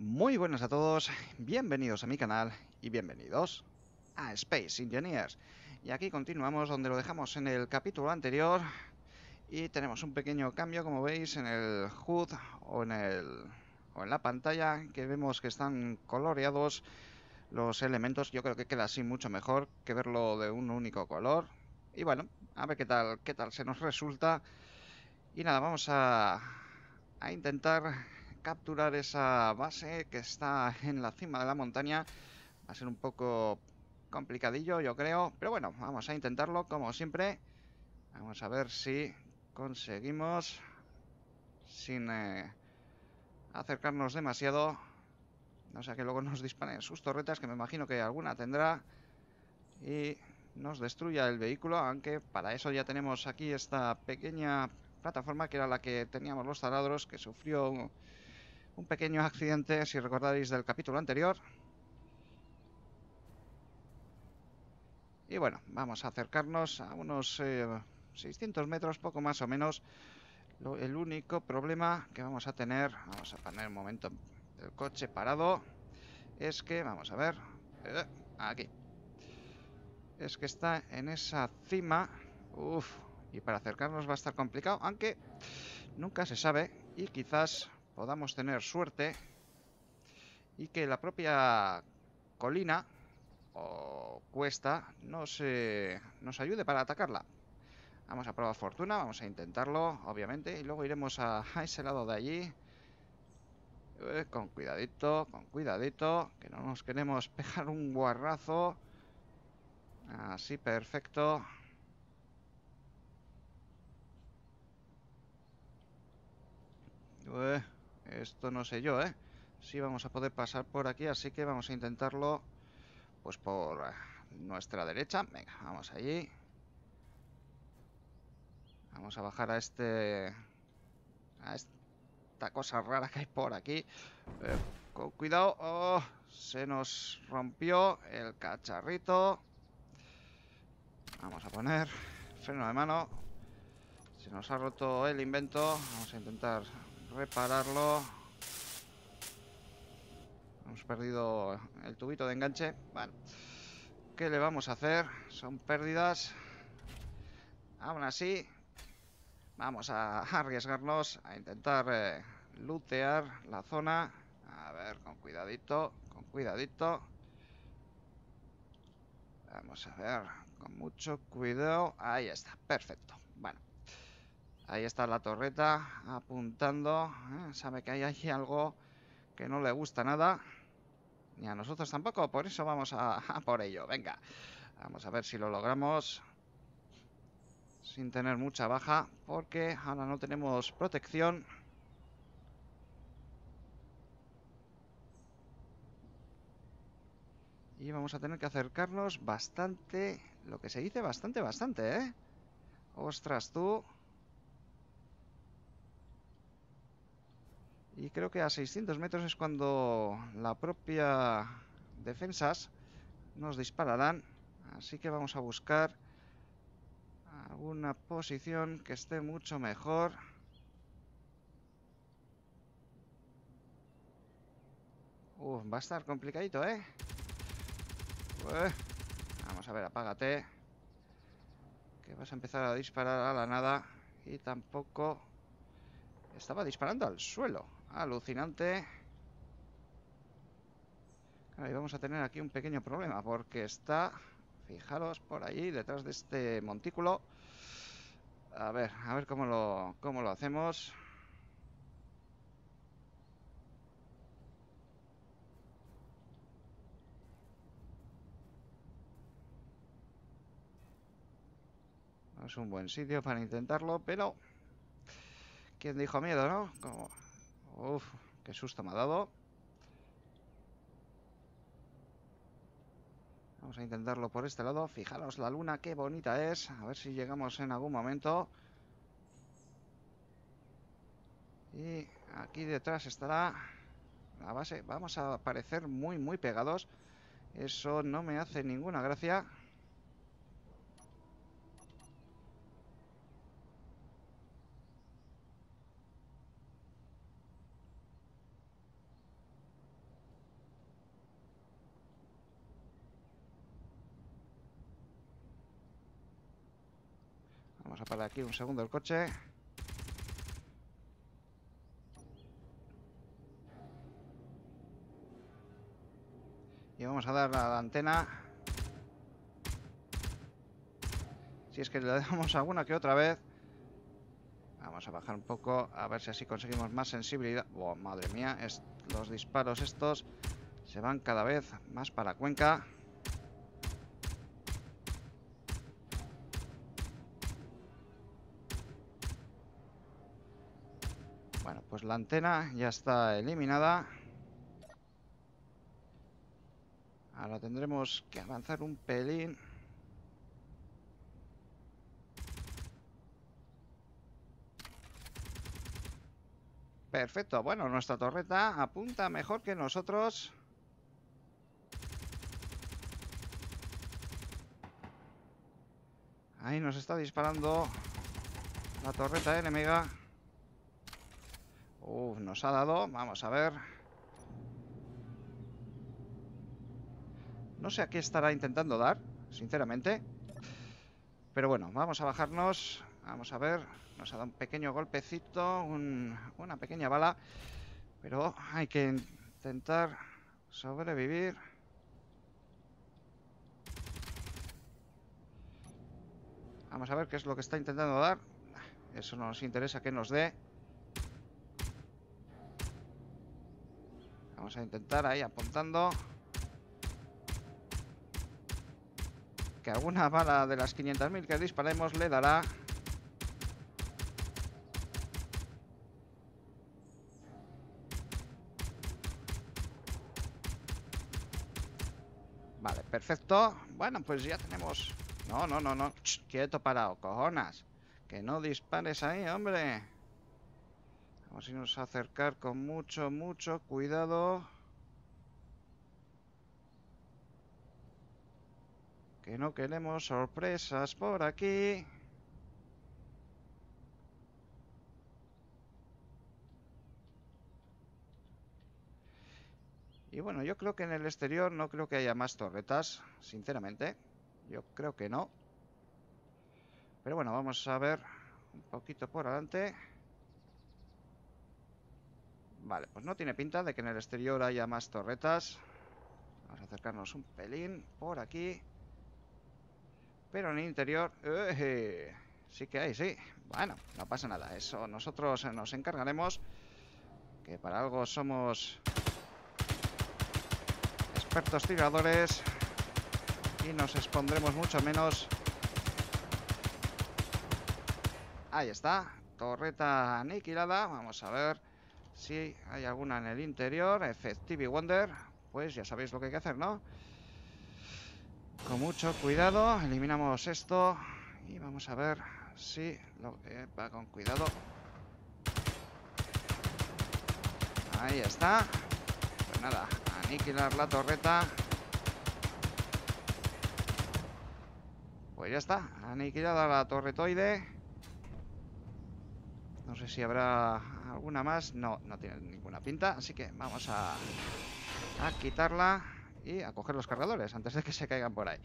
Muy buenas a todos, bienvenidos a mi canal y bienvenidos a Space Engineers. Y aquí continuamos donde lo dejamos en el capítulo anterior y tenemos un pequeño cambio como veis en el HUD o en, el, o en la pantalla que vemos que están coloreados los elementos. Yo creo que queda así mucho mejor que verlo de un único color. Y bueno, a ver qué tal, qué tal se nos resulta. Y nada, vamos a, a intentar capturar esa base que está en la cima de la montaña. Va a ser un poco complicadillo, yo creo. Pero bueno, vamos a intentarlo, como siempre. Vamos a ver si conseguimos, sin eh, acercarnos demasiado, no sea que luego nos disparen sus torretas, que me imagino que alguna tendrá, y nos destruya el vehículo, aunque para eso ya tenemos aquí esta pequeña plataforma que era la que teníamos los taladros, que sufrió un pequeño accidente, si recordáis, del capítulo anterior. Y bueno, vamos a acercarnos a unos 600 eh, metros, poco más o menos. el único problema que vamos a tener, vamos a poner un momento el coche parado, es que, vamos a ver, eh, aquí. Es que está en esa cima, Uf. y para acercarnos va a estar complicado, aunque nunca se sabe y quizás podamos tener suerte y que la propia colina o cuesta nos, eh, nos ayude para atacarla. Vamos a probar fortuna, vamos a intentarlo, obviamente, y luego iremos a, ese lado de allí. Eh, con cuidadito, con cuidadito, que no nos queremos pegar un guarrazo. Así, perfecto. Eh. Esto no sé yo, ¿eh? Sí vamos a poder pasar por aquí, así que vamos a intentarlo pues por nuestra derecha. Venga, vamos allí. Vamos a bajar a este... A esta cosa rara que hay por aquí. Eh, con cuidado. Oh, se nos rompió el cacharrito. Vamos a poner freno de mano. Se nos ha roto el invento. Vamos a intentar repararlo. Hemos perdido el tubito de enganche. Bueno, ¿qué le vamos a hacer? Son pérdidas. Aún así, vamos a arriesgarnos a intentar eh, lootear la zona. A ver, con cuidadito, con cuidadito. Vamos a ver, con mucho cuidado. Ahí está, perfecto. Bueno, Ahí está la torreta apuntando. ¿eh? Sabe que hay allí algo que no le gusta nada. Ni a nosotros tampoco, por eso vamos a, a por ello. Venga, vamos a ver si lo logramos sin tener mucha baja, porque ahora no tenemos protección. Y vamos a tener que acercarnos bastante, lo que se dice bastante, bastante, ¿eh? Ostras, tú... Y creo que a 600 metros es cuando la propia defensas nos dispararán. Así que vamos a buscar alguna posición que esté mucho mejor. Uf, va a estar complicadito, ¿eh? Vamos a ver, apágate. Que vas a empezar a disparar a la nada. Y tampoco... Estaba disparando al suelo. Alucinante. y vamos a tener aquí un pequeño problema porque está, fijaros, por ahí, detrás de este montículo. A ver, a ver cómo lo, cómo lo hacemos. es un buen sitio para intentarlo, pero... ¿Quién dijo miedo, no? Como Uf, qué susto me ha dado. Vamos a intentarlo por este lado. Fijaros la luna, qué bonita es. A ver si llegamos en algún momento. Y aquí detrás estará la base. Vamos a aparecer muy, muy pegados. Eso no me hace ninguna gracia. aquí un segundo el coche. Y vamos a dar la antena. Si es que le damos alguna que otra vez. Vamos a bajar un poco, a ver si así conseguimos más sensibilidad. madre mía, los disparos estos se van cada vez más para Cuenca. Pues la antena ya está eliminada. Ahora tendremos que avanzar un pelín. Perfecto, bueno, nuestra torreta apunta mejor que nosotros. Ahí nos está disparando la torreta enemiga. Uf, nos ha dado. Vamos a ver. No sé a qué estará intentando dar, sinceramente. Pero bueno, vamos a bajarnos. Vamos a ver. Nos ha dado un pequeño golpecito, una pequeña bala. Pero hay que intentar sobrevivir. Vamos a ver qué es lo que está intentando dar. Eso nos interesa que nos dé. Vamos a intentar ahí apuntando. Que alguna bala de las 500.000 que disparemos le dará. Vale, perfecto. Bueno, pues ya tenemos... No, no, no, no. quieto parado, cojonas. Que no dispares ahí, hombre. Vamos a irnos a acercar con mucho, mucho cuidado. Que no queremos sorpresas por aquí. Y bueno, yo creo que en el exterior no creo que haya más torretas, sinceramente. Yo creo que no. Pero bueno, vamos a ver un poquito por adelante. Vale, pues no tiene pinta de que en el exterior haya más torretas. Vamos a acercarnos un pelín por aquí. Pero en el interior... Eh, eh, sí que hay, sí. Bueno, no pasa nada. Eso nosotros nos encargaremos. Que para algo somos... Expertos tiradores. Y nos expondremos mucho menos. Ahí está. Torreta aniquilada. Vamos a ver. Si hay alguna en el interior, FTV Wonder, pues ya sabéis lo que hay que hacer, ¿no? Con mucho cuidado, eliminamos esto y vamos a ver si lo que va con cuidado. Ahí está. Pues nada, aniquilar la torreta. Pues ya está, aniquilada la torretoide. No sé si habrá alguna más. No, no tiene ninguna pinta. Así que vamos a, quitarla y a coger los cargadores antes de que se caigan por ahí.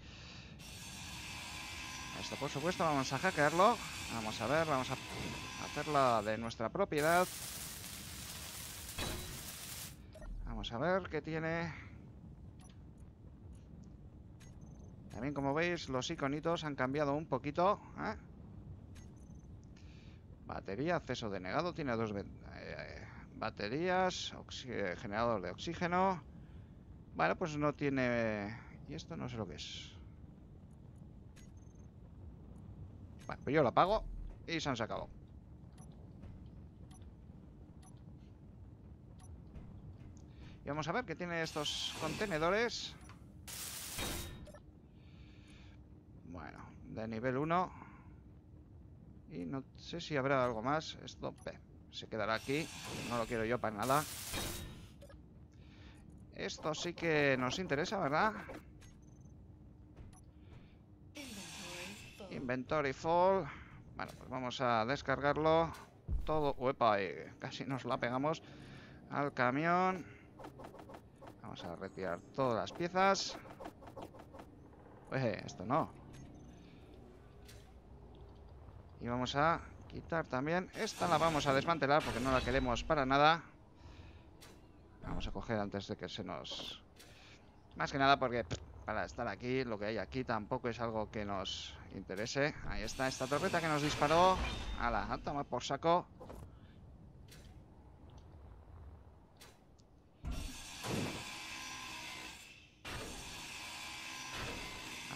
Esto, por supuesto, vamos a hackearlo. Vamos a ver, vamos a hacerla de nuestra propiedad. Vamos a ver qué tiene. También, como veis, los iconitos han cambiado un poquito. ¿eh? Batería, acceso denegado, tiene dos eh, baterías, eh, generador de oxígeno. Vale, pues no tiene... Y esto no sé lo que es. Vale, pues yo lo apago y se han sacado. Y vamos a ver qué tiene estos contenedores. Bueno, de nivel 1 y no sé si habrá algo más. Esto se quedará aquí. No lo quiero yo para nada. Esto sí que nos interesa, ¿verdad? Inventory Fall. Bueno, pues vamos a descargarlo. Todo... ¡Uepa! Casi nos la pegamos al camión. Vamos a retirar todas las piezas. Pues esto no. Y vamos a quitar también. Esta la vamos a desmantelar porque no la queremos para nada. Vamos a coger antes de que se nos... Más que nada porque para estar aquí, lo que hay aquí tampoco es algo que nos interese. Ahí está esta torreta que nos disparó. a la toma por saco.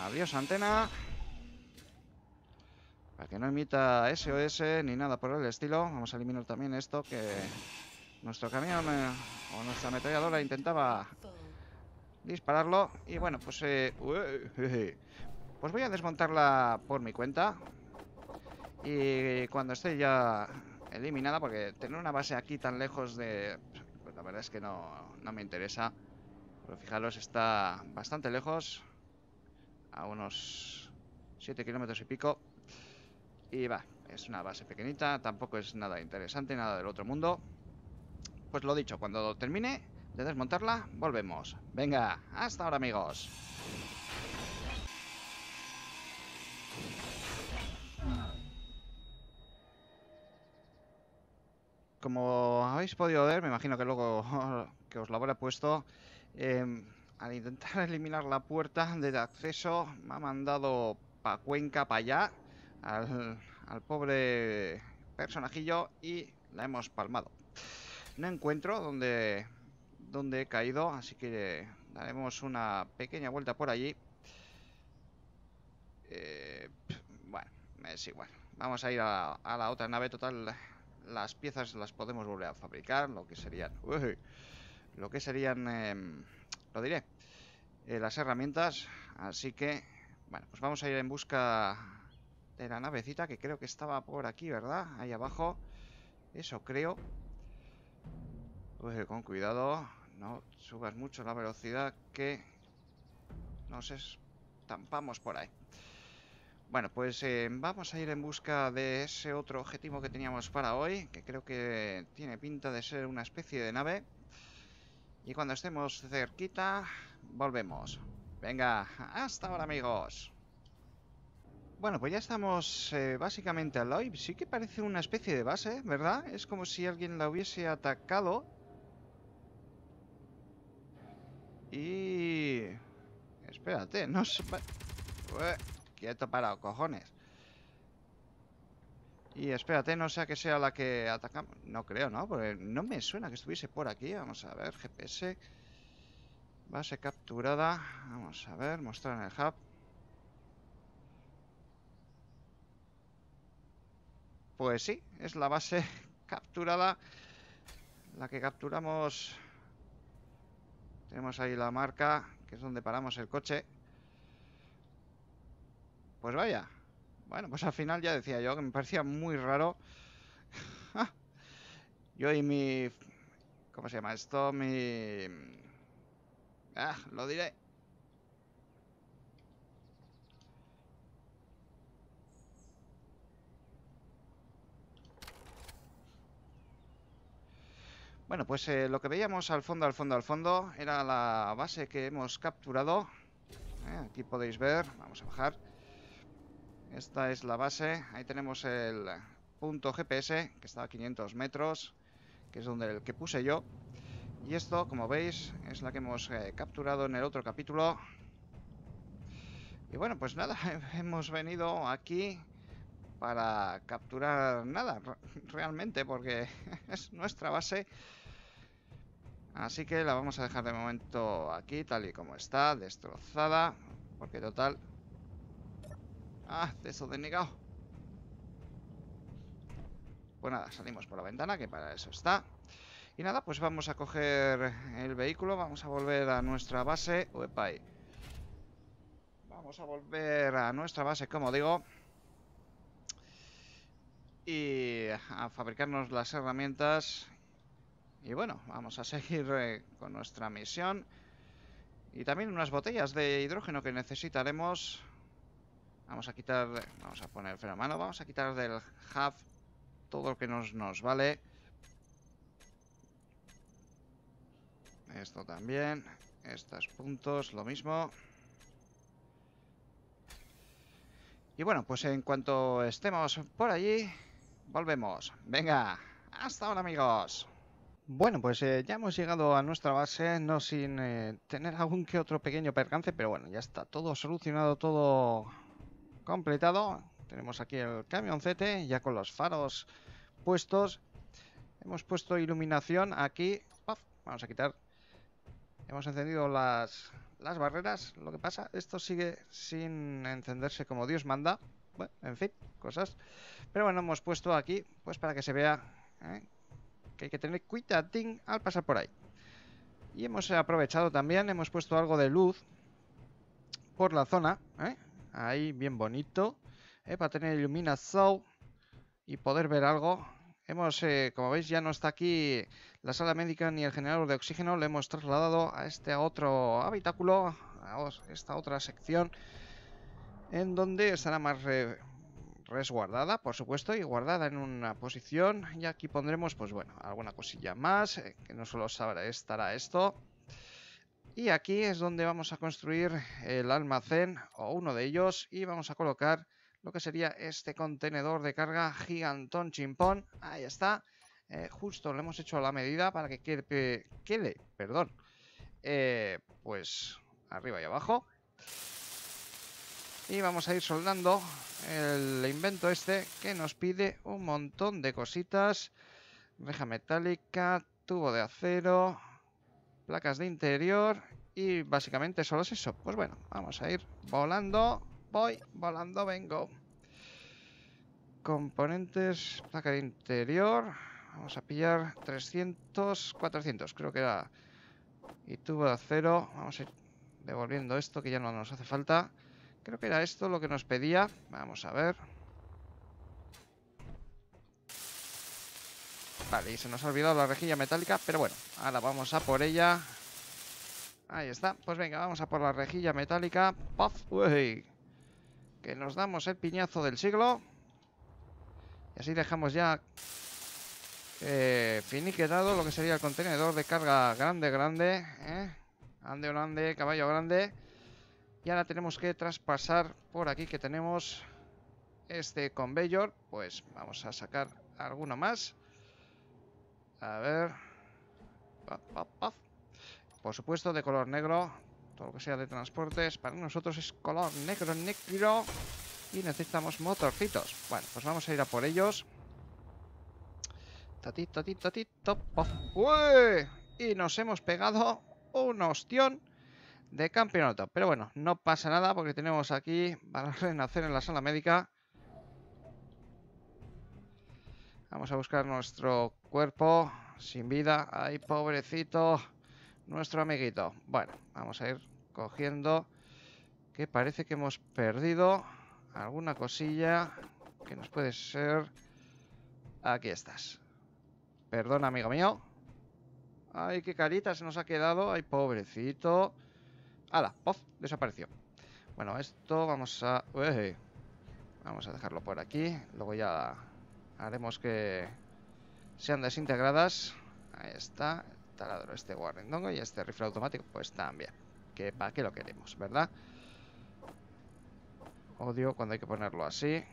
Adiós, antena. Para que no emita SOS ni nada por el estilo. Vamos a eliminar también esto que nuestro camión eh, o nuestra ametralladora intentaba dispararlo. Y bueno, pues... Eh, pues voy a desmontarla por mi cuenta. Y cuando esté ya eliminada, porque tener una base aquí tan lejos de... Pues la verdad es que no, no me interesa. Pero fijaros, está bastante lejos. A unos 7 kilómetros y pico. Y va, es una base pequeñita, tampoco es nada interesante, nada del otro mundo. Pues lo dicho, cuando termine de desmontarla, volvemos. Venga, hasta ahora amigos. Como habéis podido ver, me imagino que luego que os lo habré puesto, em, al intentar eliminar la puerta de acceso me ha mandado pa' Cuenca, para allá al, pobre personajillo y la hemos palmado. No encuentro donde donde he caído, así que daremos una pequeña vuelta por allí. Eh, bueno, es igual. Vamos a ir a, la otra nave total. Las piezas las podemos volver a fabricar, lo que serían... lo que serían... Em, lo diré. Eh, las herramientas. Así que... Bueno, pues vamos a ir en busca de la navecita que creo que estaba por aquí, ¿verdad? Ahí abajo. Eso creo. con cuidado. No subas mucho la velocidad que nos estampamos por ahí. Bueno, pues eh, vamos a ir en busca de ese otro objetivo que teníamos para hoy, que creo que tiene pinta de ser una especie de nave. Y cuando estemos cerquita, volvemos. Venga, hasta ahora amigos. Bueno, pues ya estamos eh, básicamente al lado y sí que parece una especie de base, ¿verdad? Es como si alguien la hubiese atacado. Y... Espérate, no se... quieto parado, cojones. Y espérate, no sea que sea la que atacamos. No creo, ¿no? Porque no me suena que estuviese por aquí. Vamos a ver, GPS. Base capturada. Vamos a ver, mostrar en el hub. Pues sí, es la base capturada, la que capturamos. Tenemos ahí la marca, que es donde paramos el coche. Pues vaya. Bueno, pues al final ya decía yo que me parecía muy raro. Ah, yo y mi... ¿Cómo se llama esto? Mi... Ah, lo diré. Bueno, pues eh, lo que veíamos al fondo, al fondo, al fondo era la base que hemos capturado. Eh, aquí podéis ver, vamos a bajar. Esta es la base, ahí tenemos el punto GPS que está a 500 metros, que es donde el que puse yo. Y esto, como veis, es la que hemos eh, capturado en el otro capítulo. Y bueno, pues nada, hemos venido aquí para capturar nada realmente porque es nuestra base así que la vamos a dejar de momento aquí tal y como está destrozada porque total ah eso denegado pues nada salimos por la ventana que para eso está y nada pues vamos a coger el vehículo vamos a volver a nuestra base wepai vamos a volver a nuestra base como digo y a fabricarnos las herramientas. Y bueno, vamos a seguir eh, con nuestra misión. Y también unas botellas de hidrógeno que necesitaremos. Vamos a quitar... Vamos a poner freno mano. Vamos a quitar del hub todo lo que nos, nos vale. Esto también. Estos puntos, lo mismo. Y bueno, pues en cuanto estemos por allí, volvemos. Venga, hasta ahora amigos. Bueno, pues eh, ya hemos llegado a nuestra base, no sin eh, tener algún que otro pequeño percance, pero bueno, ya está todo solucionado, todo completado. Tenemos aquí el camioncete, ya con los faros puestos. Hemos puesto iluminación aquí. vamos a quitar. Hemos encendido las, las barreras. Lo que pasa, esto sigue sin encenderse como Dios manda en fin, cosas. Pero bueno, hemos puesto aquí, pues para que se vea ¿eh? que hay que tener cuidadín al pasar por ahí. Y hemos aprovechado también, hemos puesto algo de luz por la zona, ¿eh? ahí bien bonito, ¿eh? para tener iluminación y poder ver algo. Hemos, como veis, ya no está aquí la sala médica ni el generador de oxígeno, lo hemos trasladado a este otro habitáculo, a esta otra sección en donde estará más resguardada, por supuesto, y guardada en una posición. Y aquí pondremos, pues bueno, alguna cosilla más, eh, que no solo sabrá, estará esto. Y aquí es donde vamos a construir el almacén o uno de ellos y vamos a colocar lo que sería este contenedor de carga gigantón chimpón. Ahí está. Eh, justo le hemos hecho la medida para que quede, quede perdón, eh, pues arriba y abajo. Y vamos a ir soldando el invento este que nos pide un montón de cositas. Reja metálica, tubo de acero, placas de interior y básicamente solo es eso. Pues bueno, vamos a ir volando. Voy, volando, vengo. Componentes, placa de interior. Vamos a pillar 300, 400, creo que era. Y tubo de acero. Vamos a ir devolviendo esto que ya no nos hace falta. Creo que era esto lo que nos pedía. Vamos a ver. Vale, y se nos ha olvidado la rejilla metálica, pero bueno, ahora vamos a por ella. Ahí está. Pues venga, vamos a por la rejilla metálica. ¡Puff! Uy. Que nos damos el piñazo del siglo. Y así dejamos ya eh, finiquetado lo que sería el contenedor de carga grande, grande. ¿eh? Ande o grande, caballo grande. Y ahora tenemos que traspasar por aquí que tenemos este conveyor. Pues vamos a sacar alguno más. A ver. Por supuesto, de color negro. Todo lo que sea de transportes para nosotros es color negro, negro. Y necesitamos motorcitos. Bueno, pues vamos a ir a por ellos. Tatito, tatito, tatito, Y nos hemos pegado un ostión de campeonato. Pero bueno, no pasa nada porque tenemos aquí para renacer en la sala médica. Vamos a buscar nuestro cuerpo sin vida. ¡Ay, pobrecito! Nuestro amiguito. Bueno, vamos a ir cogiendo que parece que hemos perdido alguna cosilla que nos puede ser... Aquí estás. Perdona, amigo mío. Ay, qué carita se nos ha quedado. Ay, pobrecito. ¡Hala! ¡Pof! Desapareció. Bueno, esto vamos a... vamos a dejarlo por aquí. Luego ya haremos que sean desintegradas. Ahí está. taladro este guardendongo y este rifle automático pues también. Que para qué lo queremos, ¿verdad? Odio cuando hay que ponerlo así.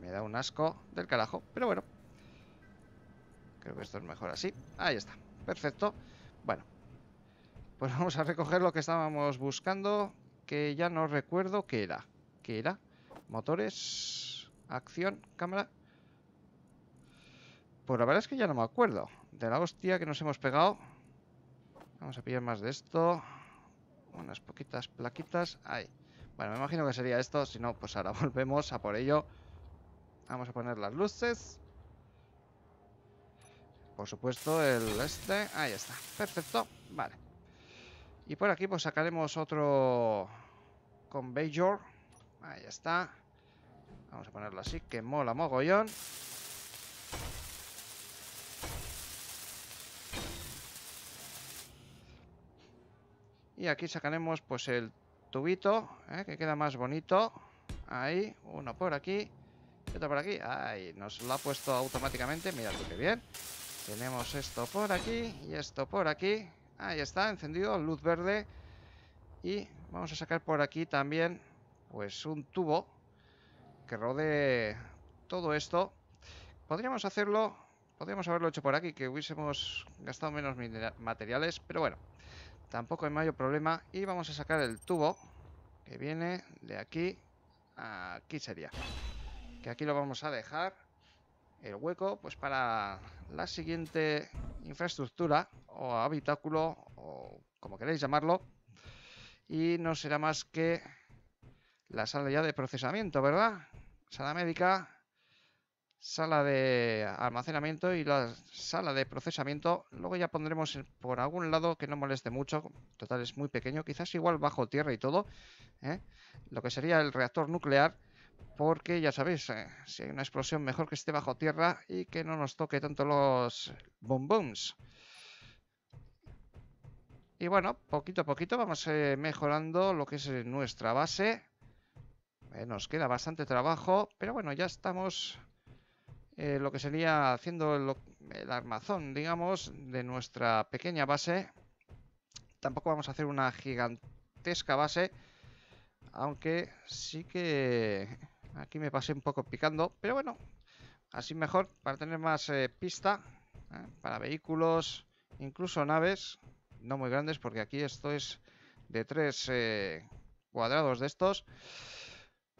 Me da un asco del carajo. Pero bueno. Creo que esto es mejor así. Ahí está. Perfecto. Bueno, pues vamos a recoger lo que estábamos buscando, que ya no recuerdo qué era. ¿Qué era? Motores, acción, cámara. Pues la verdad es que ya no me acuerdo. De la hostia que nos hemos pegado. Vamos a pillar más de esto. Unas poquitas plaquitas. Ahí. Bueno, me imagino que sería esto. Si no, pues ahora volvemos a por ello. Vamos a poner las luces. Por supuesto, el este. Ahí está. Perfecto. Vale. Y por aquí pues sacaremos otro conveyor. Ahí está. Vamos a ponerlo así, que mola mogollón. Y aquí sacaremos pues el tubito, eh, que queda más bonito. Ahí, uno por aquí, otro por aquí. Ahí, nos lo ha puesto automáticamente, mirad qué bien. Tenemos esto por aquí y esto por aquí. Ahí está, encendido, luz verde. Y vamos a sacar por aquí también pues un tubo que rodee todo esto. Podríamos hacerlo, podríamos haberlo hecho por aquí, que hubiésemos gastado menos materiales, pero bueno, tampoco hay mayor problema. Y vamos a sacar el tubo que viene de aquí, a aquí sería. Que aquí lo vamos a dejar, el hueco, pues para la siguiente infraestructura o habitáculo o como queréis llamarlo. Y no será más que la sala ya de procesamiento, ¿verdad? Sala médica, sala de almacenamiento y la sala de procesamiento. Luego ya pondremos por algún lado que no moleste mucho. Total, es muy pequeño. Quizás igual bajo tierra y todo. ¿eh? Lo que sería el reactor nuclear porque ya sabéis, eh, si hay una explosión mejor que esté bajo tierra y que no nos toque tanto los boom Y bueno, poquito a poquito vamos eh, mejorando lo que es eh, nuestra base. nos queda bastante trabajo, pero bueno, ya estamos lo que sería haciendo el armazón, digamos, de nuestra pequeña base. Tampoco vamos a hacer una gigantesca base, aunque sí que aquí me pasé un poco picando, pero bueno, así mejor para tener más eh, pista ¿eh? para vehículos, incluso naves, no muy grandes porque aquí esto es de tres eh, cuadrados de estos,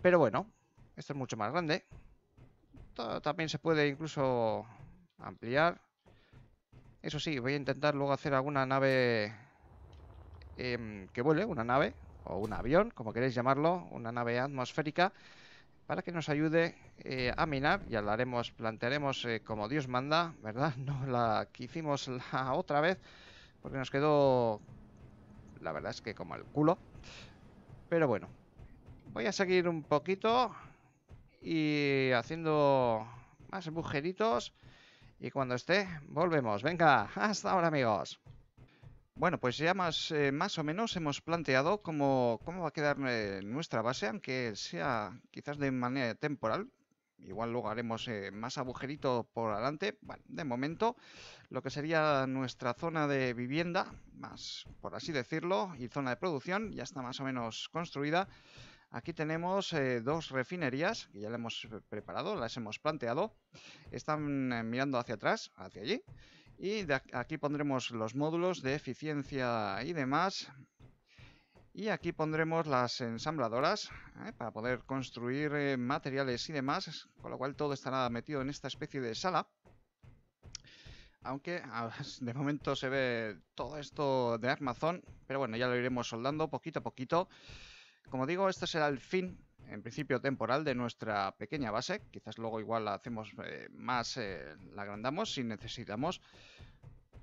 pero bueno, esto es mucho más grande. también se puede incluso ampliar. Eso sí, voy a intentar luego hacer alguna nave em, que vuele, una nave o un avión, como queréis llamarlo, una nave atmosférica, para que nos ayude eh, a minar, ya lo haremos, plantearemos eh, como Dios manda, ¿verdad? No la que hicimos la otra vez, porque nos quedó, la verdad es que como el culo. Pero bueno, voy a seguir un poquito y haciendo más bujeritos y cuando esté volvemos. Venga, hasta ahora amigos. Bueno, pues ya más, eh, más o menos hemos planteado cómo, va a quedar eh, nuestra base, aunque sea quizás de manera temporal. Igual luego haremos eh, más agujerito por adelante. Bueno, de momento, lo que sería nuestra zona de vivienda, más por así decirlo, y zona de producción, ya está más o menos construida. Aquí tenemos dos refinerías que ya las hemos preparado, las hemos planteado. Están mirando hacia atrás, hacia allí. Y aquí pondremos los módulos de eficiencia y demás. Y aquí pondremos las ensambladoras ¿eh? para poder construir eh, materiales y demás, con lo cual todo estará metido en esta especie de sala. Aunque de momento se ve todo esto de armazón, pero bueno, ya lo iremos soldando poquito a poquito. Como digo, este será el fin en principio temporal de nuestra pequeña base. Quizás luego igual la hacemos eh, más, eh, la agrandamos si necesitamos.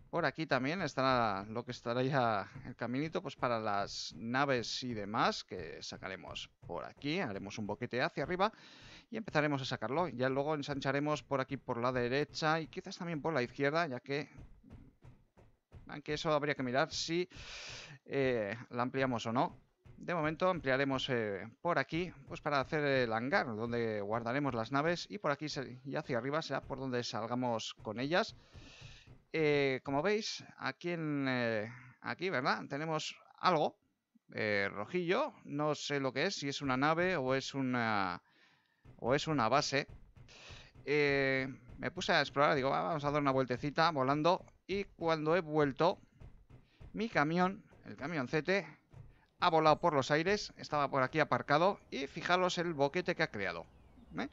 Por aquí también estará lo que estará ya el caminito pues para las naves y demás que sacaremos por aquí. Haremos un boquete hacia arriba y empezaremos a sacarlo. Ya luego ensancharemos por aquí por la derecha y quizás también por la izquierda ya que... Aunque eso habría que mirar si eh, la ampliamos o no de momento ampliaremos eh, por aquí pues para hacer el hangar donde guardaremos las naves y por aquí y hacia arriba será por donde salgamos con ellas. Eh, como veis, aquí, eh, aquí ¿verdad? tenemos algo rojillo, no sé lo que es, si es una nave o es una, o es una base. me puse a explorar, digo, vamos a dar una vueltecita volando y cuando he vuelto, mi camión, el camión camioncete, ha volado por los aires, estaba por aquí aparcado y fijaros el boquete que ha creado. ¿eh?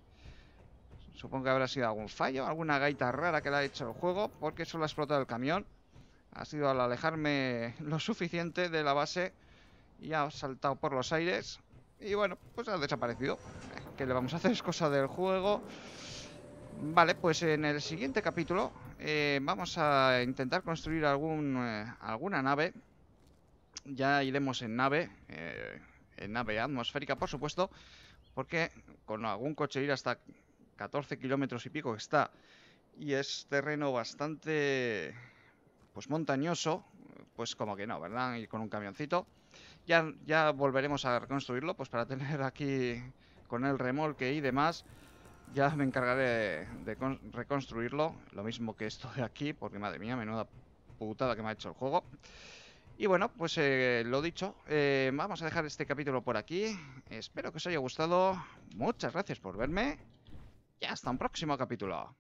Supongo que habrá sido algún fallo, alguna gaita rara que le ha hecho el juego, porque solo ha explotado el camión. Ha sido al alejarme lo suficiente de la base y ha saltado por los aires. Y bueno, pues ha desaparecido. ...que le vamos a hacer? Es cosa del juego. Vale, pues en el siguiente capítulo eh, vamos a intentar construir algún, eh, alguna nave ya iremos en nave, eh, en nave atmosférica, por supuesto, porque con algún coche ir hasta 14 kilómetros y pico que está, y es terreno bastante pues montañoso, pues como que no, ¿verdad? Y con un camioncito. Ya, ya volveremos a reconstruirlo, pues para tener aquí con el remolque y demás, ya me encargaré de, de reconstruirlo. Lo mismo que esto de aquí, porque madre mía, menuda putada que me ha hecho el juego. Y bueno, pues eh, lo dicho, eh, vamos a dejar este capítulo por aquí. Espero que os haya gustado. Muchas gracias por verme. Y hasta un próximo capítulo.